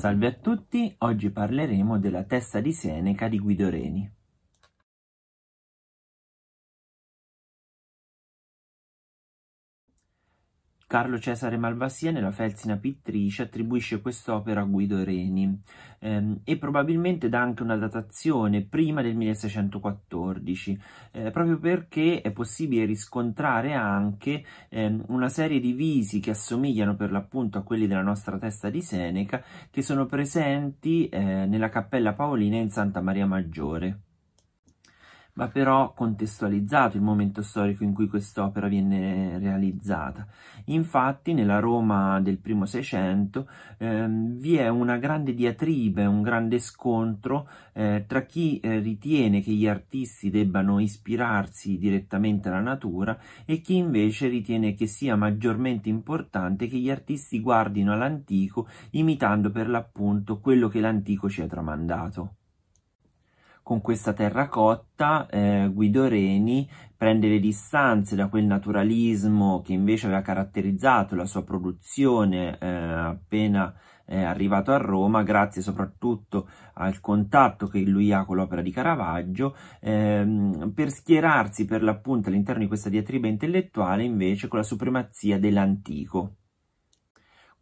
Salve a tutti, oggi parleremo della testa di Seneca di Guido Reni. Carlo Cesare Malvasia nella Felsina Pittrice attribuisce quest'opera a Guido Reni ehm, e probabilmente dà anche una datazione prima del 1614, eh, proprio perché è possibile riscontrare anche ehm, una serie di visi che assomigliano per l'appunto a quelli della nostra testa di Seneca che sono presenti eh, nella Cappella Paolina in Santa Maria Maggiore va però contestualizzato il momento storico in cui quest'opera viene realizzata. Infatti nella Roma del primo Seicento ehm, vi è una grande diatribe, un grande scontro eh, tra chi eh, ritiene che gli artisti debbano ispirarsi direttamente alla natura e chi invece ritiene che sia maggiormente importante che gli artisti guardino all'antico imitando per l'appunto quello che l'antico ci ha tramandato con questa terracotta eh, Guido Reni prende le distanze da quel naturalismo che invece aveva caratterizzato la sua produzione eh, appena eh, arrivato a Roma, grazie soprattutto al contatto che lui ha con l'opera di Caravaggio, ehm, per schierarsi per l'appunto all'interno di questa diatriba intellettuale invece con la supremazia dell'antico.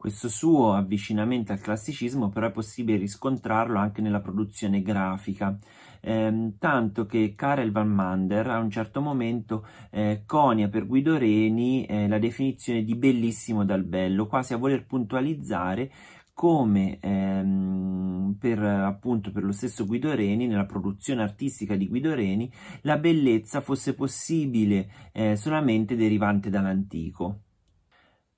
Questo suo avvicinamento al classicismo però è possibile riscontrarlo anche nella produzione grafica, ehm, tanto che Karel van Mander a un certo momento eh, conia per Guido Reni eh, la definizione di bellissimo dal bello, quasi a voler puntualizzare come ehm, per, appunto, per lo stesso Guido Reni, nella produzione artistica di Guido Reni, la bellezza fosse possibile eh, solamente derivante dall'antico.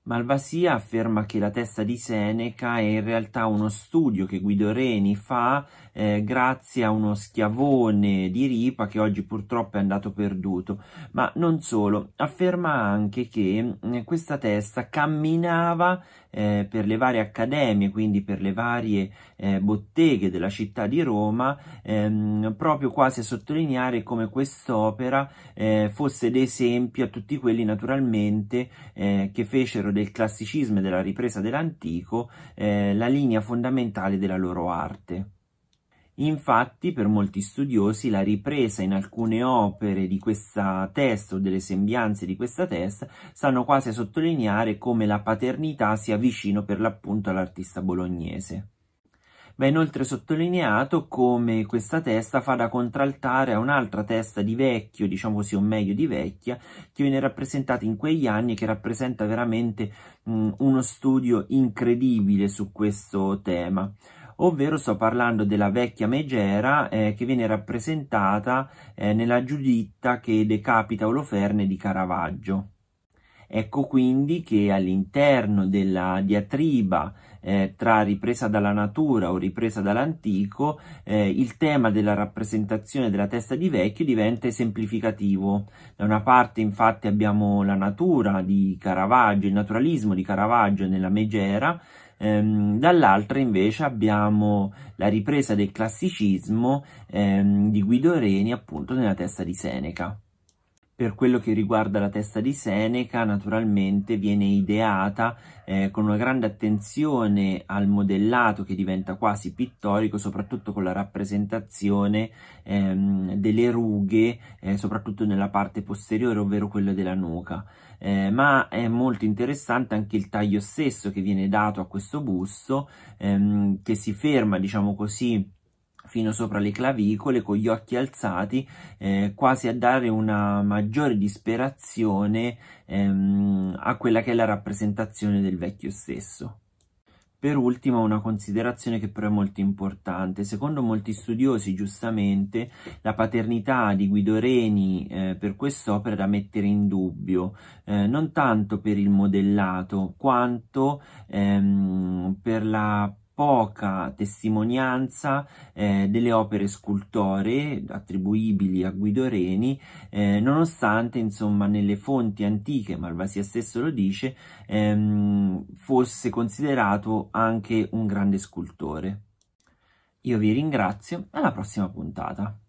Malvasia afferma che la testa di Seneca è in realtà uno studio che Guido Reni fa eh, grazie a uno schiavone di ripa che oggi purtroppo è andato perduto, ma non solo, afferma anche che eh, questa testa camminava eh, per le varie accademie, quindi per le varie eh, botteghe della città di Roma, ehm, proprio quasi a sottolineare come quest'opera eh, fosse d'esempio a tutti quelli naturalmente eh, che fecero fecero del classicismo e della ripresa dell'antico eh, la linea fondamentale della loro arte. Infatti, per molti studiosi, la ripresa in alcune opere di questa testa o delle sembianze di questa testa stanno quasi a sottolineare come la paternità sia vicino per l'appunto all'artista bolognese. Va inoltre sottolineato come questa testa fa da contraltare a un'altra testa di vecchio, diciamo così, o meglio di vecchia, che viene rappresentata in quegli anni e che rappresenta veramente mh, mm, uno studio incredibile su questo tema ovvero sto parlando della vecchia Megera eh, che viene rappresentata eh, nella Giuditta che decapita Oloferne di Caravaggio. Ecco quindi che all'interno della diatriba eh, tra ripresa dalla natura o ripresa dall'antico, eh, il tema della rappresentazione della testa di vecchio diventa esemplificativo. Da una parte infatti abbiamo la natura di Caravaggio, il naturalismo di Caravaggio nella Megera, ehm, dall'altra invece abbiamo la ripresa del classicismo ehm, di Guido Reni appunto nella testa di Seneca per quello che riguarda la testa di Seneca, naturalmente viene ideata eh, con una grande attenzione al modellato che diventa quasi pittorico, soprattutto con la rappresentazione ehm, delle rughe, eh, soprattutto nella parte posteriore, ovvero quella della nuca. Eh, ma è molto interessante anche il taglio stesso che viene dato a questo busto, ehm, che si ferma, diciamo così, fino sopra le clavicole con gli occhi alzati eh, quasi a dare una maggiore disperazione ehm, a quella che è la rappresentazione del vecchio stesso. Per ultima una considerazione che però è molto importante. Secondo molti studiosi, giustamente, la paternità di Guido Reni eh, per quest'opera è da mettere in dubbio, eh, non tanto per il modellato, quanto ehm, per la poca testimonianza eh, delle opere scultoree attribuibili a Guido Reni, eh, nonostante insomma nelle fonti antiche, Malvasia stesso lo dice, ehm, fosse considerato anche un grande scultore. Io vi ringrazio, alla prossima puntata.